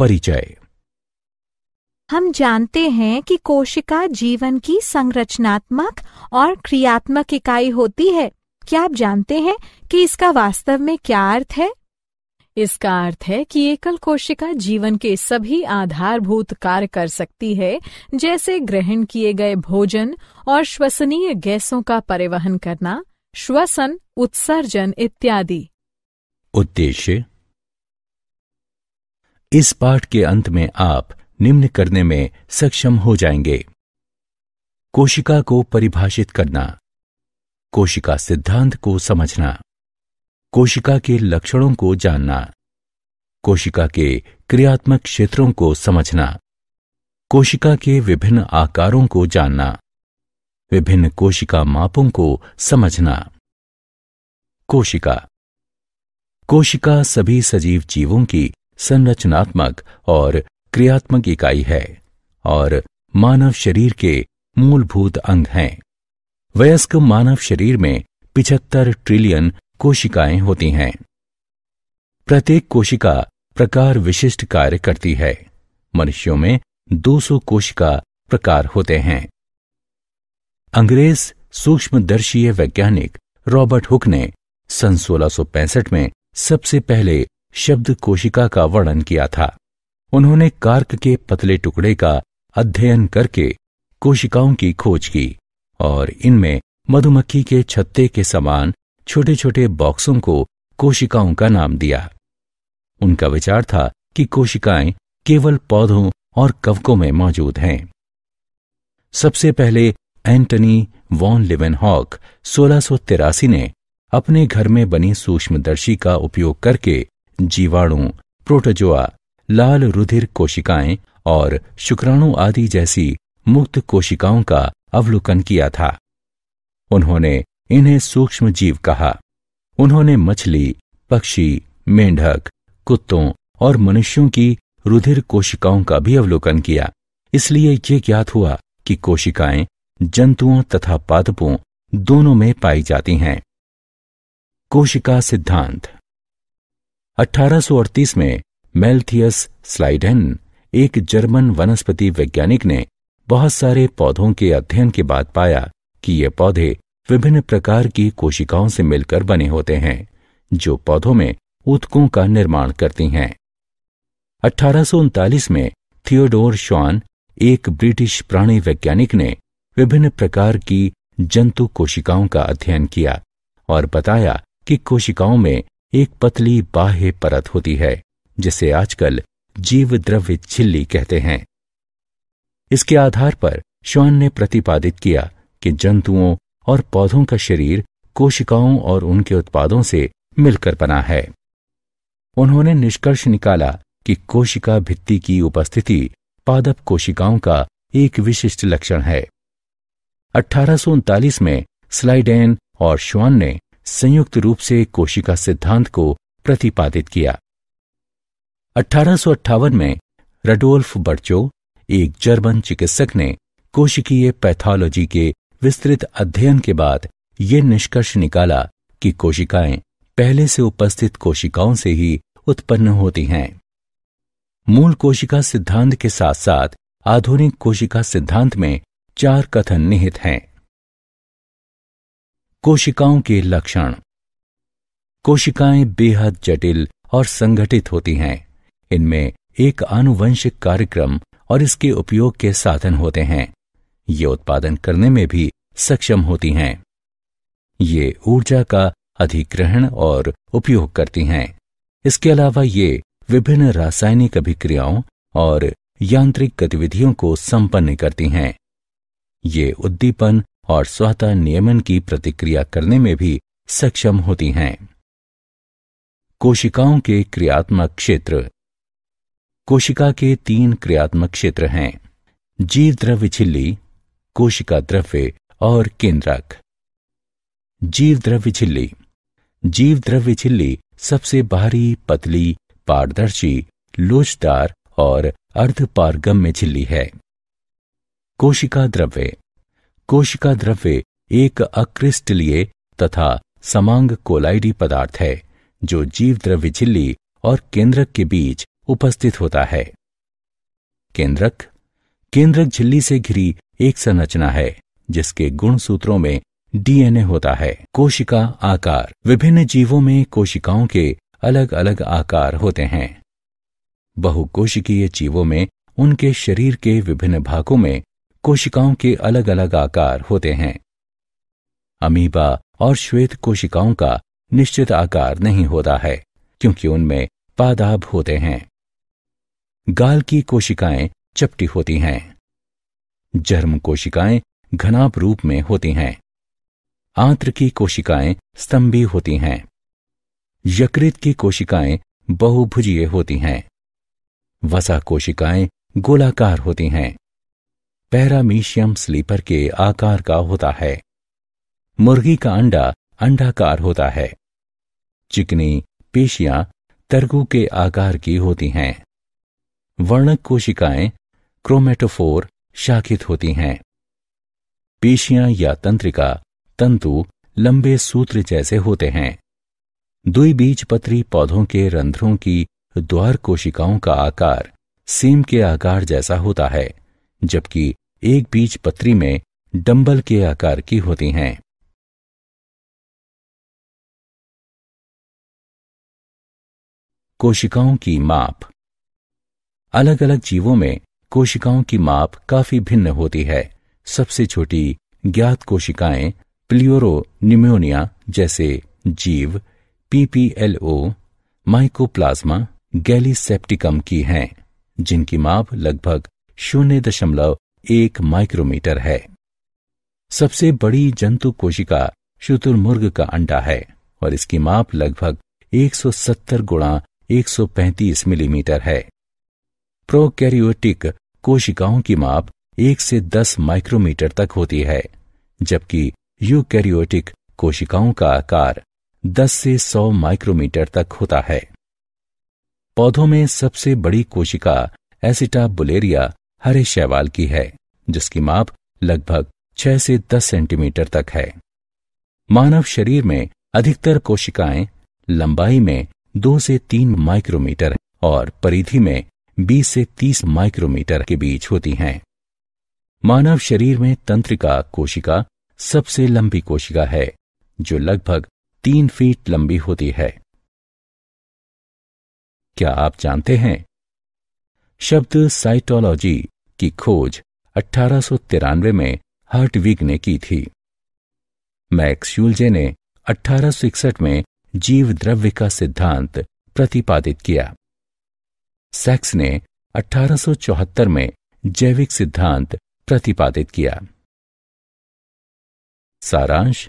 परिचय हम जानते हैं कि कोशिका जीवन की संरचनात्मक और क्रियात्मक इकाई होती है क्या आप जानते हैं कि इसका वास्तव में क्या अर्थ है इसका अर्थ है कि एकल कोशिका जीवन के सभी आधारभूत कार्य कर सकती है जैसे ग्रहण किए गए भोजन और श्वसनीय गैसों का परिवहन करना श्वसन उत्सर्जन इत्यादि उद्देश्य इस पाठ के अंत में आप निम्न करने में सक्षम हो जाएंगे कोशिका को परिभाषित करना कोशिका सिद्धांत को समझना कोशिका के लक्षणों को जानना कोशिका के क्रियात्मक क्षेत्रों को समझना कोशिका के विभिन्न आकारों को जानना विभिन्न कोशिका मापों को समझना कोशिका कोशिका सभी सजीव जीवों की संरचनात्मक और क्रियात्मक इकाई है और मानव शरीर के मूलभूत अंग हैं वयस्क मानव शरीर में पिछहत्तर ट्रिलियन कोशिकाएं होती हैं प्रत्येक कोशिका प्रकार विशिष्ट कार्य करती है मनुष्यों में 200 कोशिका प्रकार होते हैं अंग्रेज सूक्ष्मदर्शीय वैज्ञानिक रॉबर्ट हुक ने सन 1665 में सबसे पहले शब्द कोशिका का वर्णन किया था उन्होंने कार्क के पतले टुकड़े का अध्ययन करके कोशिकाओं की खोज की और इनमें मधुमक्खी के छत्ते के समान छोटे छोटे बॉक्सों को कोशिकाओं का नाम दिया उनका विचार था कि कोशिकाएं केवल पौधों और कवकों में मौजूद हैं सबसे पहले एंटनी वॉन लिवेन हॉक सोलह ने अपने घर में बनी सूक्ष्मदर्शी का उपयोग करके जीवाणु प्रोटोजोआ लाल रुधिर कोशिकाएं और शुक्राणु आदि जैसी मुक्त कोशिकाओं का अवलोकन किया था उन्होंने इन्हें सूक्ष्म जीव कहा उन्होंने मछली पक्षी मेंढक कुत्तों और मनुष्यों की रुधिर कोशिकाओं का भी अवलोकन किया इसलिए ये ज्ञात हुआ कि कोशिकाएं जंतुओं तथा पादपों दोनों में पाई जाती हैं कोशिका सिद्धांत 1838 में मेल्थियस स्लाइडेन एक जर्मन वनस्पति वैज्ञानिक ने बहुत सारे पौधों के अध्ययन के बाद पाया कि ये पौधे विभिन्न प्रकार की कोशिकाओं से मिलकर बने होते हैं जो पौधों में उत्कों का निर्माण करती हैं अठारह में थियोडोर श्वान एक ब्रिटिश प्राणी वैज्ञानिक ने विभिन्न प्रकार की जंतु कोशिकाओं का अध्ययन किया और बताया कि कोशिकाओं में एक पतली बाह्य परत होती है जिसे आजकल जीव द्रव्य झिल्ली कहते हैं इसके आधार पर श्वान ने प्रतिपादित किया कि जंतुओं और पौधों का शरीर कोशिकाओं और उनके उत्पादों से मिलकर बना है उन्होंने निष्कर्ष निकाला कि कोशिका भित्ति की उपस्थिति पादप कोशिकाओं का एक विशिष्ट लक्षण है अठारह में स्लाइडेन और श्वान ने संयुक्त रूप से कोशिका सिद्धांत को प्रतिपादित किया अठारह में रडोल्फ बर्चो एक जर्मन चिकित्सक ने कोशिकीय पैथोलॉजी के विस्तृत अध्ययन के बाद यह निष्कर्ष निकाला कि कोशिकाएं पहले से उपस्थित कोशिकाओं से ही उत्पन्न होती हैं मूल कोशिका सिद्धांत के साथ साथ आधुनिक कोशिका सिद्धांत में चार कथन निहित हैं कोशिकाओं के लक्षण कोशिकाएं बेहद जटिल और संगठित होती हैं इनमें एक आनुवंशिक कार्यक्रम और इसके उपयोग के साधन होते हैं ये उत्पादन करने में भी सक्षम होती हैं ये ऊर्जा का अधिग्रहण और उपयोग करती हैं इसके अलावा ये विभिन्न रासायनिक अभिक्रियाओं और यांत्रिक गतिविधियों को संपन्न करती हैं ये उद्दीपन और स्वतः नियमन की प्रतिक्रिया करने में भी सक्षम होती हैं कोशिकाओं के क्रियात्मक क्षेत्र कोशिका के तीन क्रियात्मक क्षेत्र हैं जीव द्रव्य झिल्ली कोशिका द्रव्य और केंद्रक जीव द्रव्य झिल्ली जीव द्रव्य झिल्ली सबसे बाहरी पतली पारदर्शी लोचदार और अर्धपारगम्य झिल्ली है कोशिका द्रव्य कोशिका द्रव्य एक अक्रिस्टलीय तथा समांग कोलाइडी पदार्थ है जो जीव द्रव्य झिल्ली और केंद्रक के बीच उपस्थित होता है केंद्रक केंद्रक झिल्ली से घिरी एक संरचना है जिसके गुण सूत्रों में डीएनए होता है कोशिका आकार विभिन्न जीवों में कोशिकाओं के अलग अलग आकार होते हैं बहुकोशिकीय जीवों में उनके शरीर के विभिन्न भागों में कोशिकाओं के अलग अलग आकार होते हैं अमीबा और श्वेत कोशिकाओं का निश्चित आकार नहीं होता है क्योंकि उनमें पादाब होते हैं गाल की कोशिकाएं चपटी होती हैं जर्म कोशिकाएं घनाप रूप में होती हैं आंत्र की कोशिकाएं स्तंभी होती हैं यकृत की कोशिकाएं बहुभुजीय होती हैं वसा कोशिकाएं गोलाकार होती हैं पैरामीशियम स्लीपर के आकार का होता है मुर्गी का अंडा अंडाकार होता है चिकनी पेशियां तरगू के आकार की होती हैं वर्णक कोशिकाएं क्रोमेटोफोर शाखित होती हैं पेशियां या तंत्रिका तंतु लंबे सूत्र जैसे होते हैं दुई बीज पत्री पौधों के रंध्रों की द्वार कोशिकाओं का आकार सेम के आकार जैसा होता है जबकि एक बीज पत्री में डंबल के आकार की होती हैं कोशिकाओं की माप अलग अलग जीवों में कोशिकाओं की माप काफी भिन्न होती है सबसे छोटी ज्ञात कोशिकाएं प्लियोरो निम्योनिया जैसे जीव पीपीएलओ माइकोप्लाज्मा गैलीसेप्टिकम की हैं जिनकी माप लगभग शून्य दशमलव एक माइक्रोमीटर है सबसे बड़ी जंतु कोशिका शुतुरमुर्ग का अंडा है और इसकी माप लगभग 170 गुणा 135 मिलीमीटर है प्रोकैरियोटिक कोशिकाओं की माप 1 से 10 माइक्रोमीटर तक होती है जबकि यूकैरियोटिक कोशिकाओं का आकार 10 से 100 माइक्रोमीटर तक होता है पौधों में सबसे बड़ी कोशिका एसिटा बुलेरिया हरे शैवाल की है जिसकी माप लगभग 6 से 10 सेंटीमीटर तक है मानव शरीर में अधिकतर कोशिकाएं लंबाई में 2 से 3 माइक्रोमीटर और परिधि में 20 से 30 माइक्रोमीटर के बीच होती हैं मानव शरीर में तंत्रिका कोशिका सबसे लंबी कोशिका है जो लगभग तीन फीट लंबी होती है क्या आप जानते हैं शब्द साइटोलॉजी की खोज अठारह में हर्टविग ने की थी मैक्स यूलजे ने अठारह में जीव द्रव्य का सिद्धांत प्रतिपादित किया सेक्स ने 1874 में जैविक सिद्धांत प्रतिपादित किया सारांश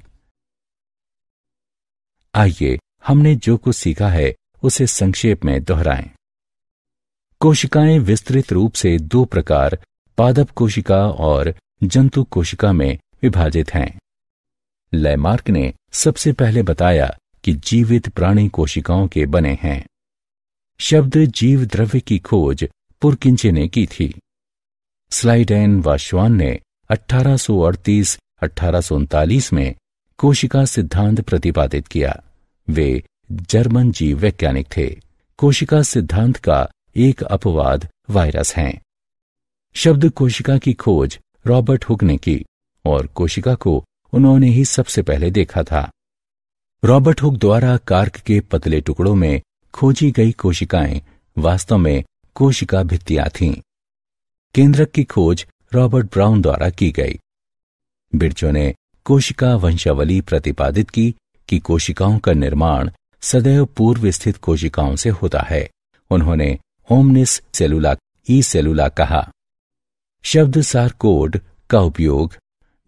आइए हमने जो कुछ सीखा है उसे संक्षेप में दोहराएं कोशिकाएं विस्तृत रूप से दो प्रकार पादप कोशिका और जंतु कोशिका में विभाजित हैं लैमार्क ने सबसे पहले बताया कि जीवित प्राणी कोशिकाओं के बने हैं शब्द जीव द्रव्य की खोज पुरकिंचे ने की थी स्लाइडेन वाशवान ने 1838-1839 में कोशिका सिद्धांत प्रतिपादित किया वे जर्मन जीव वैज्ञानिक थे कोशिका सिद्धांत का एक अपवाद वायरस हैं शब्द कोशिका की खोज रॉबर्ट हुक ने की और कोशिका को उन्होंने ही सबसे पहले देखा था रॉबर्ट हुक द्वारा कार्क के पतले टुकड़ों में खोजी गई कोशिकाएं वास्तव में कोशिका भित्तियां थीं केंद्रक की खोज रॉबर्ट ब्राउन द्वारा की गई बिरजो ने कोशिका वंशावली प्रतिपादित की कि कोशिकाओं का निर्माण सदैव पूर्व स्थित कोशिकाओं से होता है उन्होंने ओमनिस सेलुला ई सेलुला कहा शब्द सार कोड का उपयोग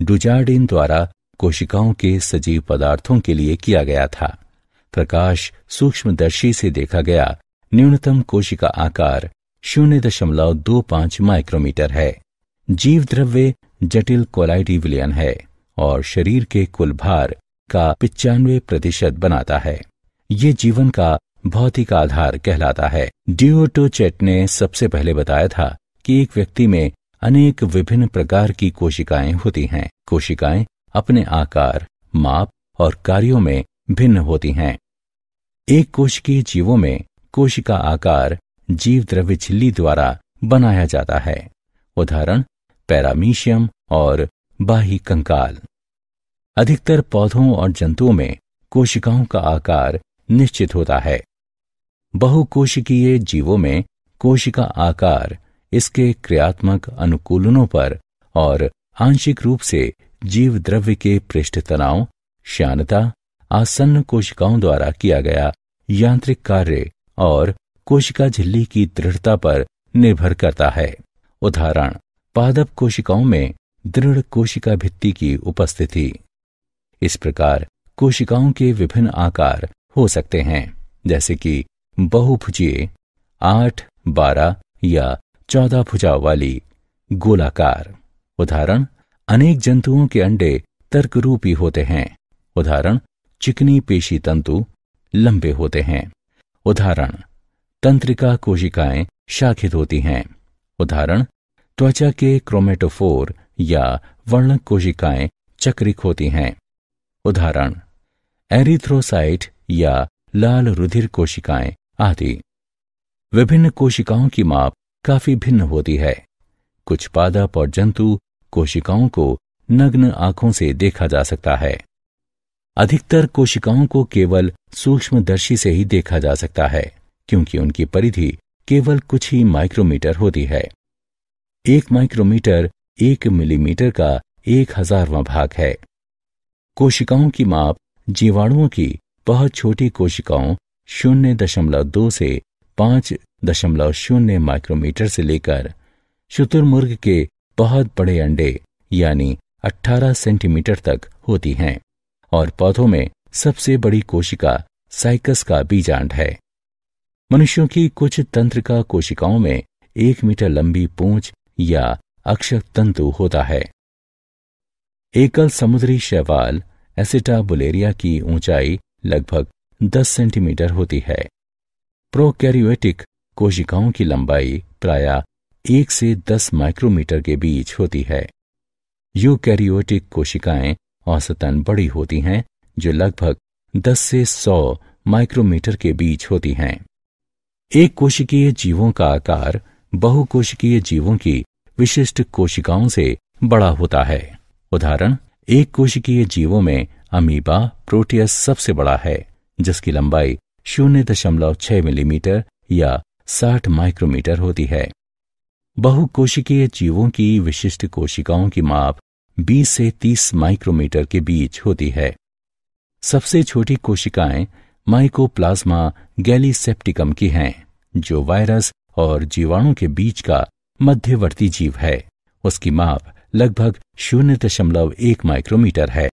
डुजार्डिन द्वारा कोशिकाओं के सजीव पदार्थों के लिए किया गया था प्रकाश सूक्ष्मदर्शी से देखा गया न्यूनतम कोशिका आकार शून्य दशमलव दो पांच माइक्रोमीटर है जीव द्रव्य जटिल कोलाइडी विलियन है और शरीर के कुल भार का पिचानवे प्रतिशत बनाता है ये जीवन का भौतिक आधार कहलाता है चेट ने सबसे पहले बताया था कि एक व्यक्ति में अनेक विभिन्न प्रकार की कोशिकाएं होती हैं कोशिकाएं अपने आकार माप और कार्यों में भिन्न होती हैं एक कोशिकीय जीवों में कोशिका आकार जीव द्रव्य झिल्ली द्वारा बनाया जाता है उदाहरण पैरामीशियम और बाही कंकाल अधिकतर पौधों और जंतुओं में कोशिकाओं का आकार निश्चित होता है बहुकोशिकीय जीवों में कोशिका आकार इसके क्रियात्मक अनुकूलनों पर और आंशिक रूप से जीव द्रव्य के पृष्ठ तनाव श्यानता आसन्न कोशिकाओं द्वारा किया गया यांत्रिक कार्य और कोशिका झिल्ली की दृढ़ता पर निर्भर करता है उदाहरण पादप कोशिकाओं में दृढ़ कोशिका भित्ति की उपस्थिति इस प्रकार कोशिकाओं के विभिन्न आकार हो सकते हैं जैसे कि बहुभुजीय आठ बारह या चौदह भुजा वाली गोलाकार उदाहरण अनेक जंतुओं के अंडे तर्क रूपी होते हैं उदाहरण चिकनी पेशी तंतु लंबे होते हैं उदाहरण तंत्रिका कोशिकाएं शाखित होती हैं उदाहरण त्वचा के क्रोमेटोफोर या वर्ण कोशिकाएं चक्रिक होती हैं उदाहरण एरिथ्रोसाइट या लाल रुधिर कोशिकाएं आदि विभिन्न कोशिकाओं की माप काफी भिन्न होती है कुछ पादप और जंतु कोशिकाओं को नग्न आंखों से देखा जा सकता है अधिकतर कोशिकाओं को केवल सूक्ष्मदर्शी से ही देखा जा सकता है क्योंकि उनकी परिधि केवल कुछ ही माइक्रोमीटर होती है एक माइक्रोमीटर एक मिलीमीटर का एक हजारवां भाग है कोशिकाओं की माप जीवाणुओं की बहुत छोटी कोशिकाओं शून्य दशमलव दो से पांच दशमलव शून्य माइक्रोमीटर से लेकर शुतुरमुर्ग के बहुत बड़े अंडे यानी 18 सेंटीमीटर तक होती हैं और पौधों में सबसे बड़ी कोशिका साइकस का बीजांड है मनुष्यों की कुछ तंत्रिका कोशिकाओं में एक मीटर लंबी पूंछ या अक्षक तंतु होता है एकल समुद्री शैवाल एसिटा बुलेरिया की ऊंचाई लगभग 10 सेंटीमीटर होती है प्रोकैरियोटिक कोशिकाओं की लंबाई प्राय एक से 10 माइक्रोमीटर के बीच होती है यूकैरियोटिक कोशिकाएं औसतन बड़ी होती हैं जो लगभग 10 से 100 माइक्रोमीटर के बीच होती हैं एक कोशिकीय जीवों का आकार बहुकोशिकीय जीवों की विशिष्ट कोशिकाओं से बड़ा होता है उदाहरण एक कोशिकीय जीवों में अमीबा प्रोटियस सबसे बड़ा है जिसकी लंबाई शून्य दशमलव छह मिलीमीटर या साठ माइक्रोमीटर होती है बहुकोशिकीय जीवों की विशिष्ट कोशिकाओं की माप 20 से 30 माइक्रोमीटर के बीच होती है सबसे छोटी कोशिकाएं माइकोप्लाज्मा गैलीसेप्टिकम की हैं जो वायरस और जीवाणु के बीच का मध्यवर्ती जीव है उसकी माप लगभग शून्य दशमलव एक माइक्रोमीटर है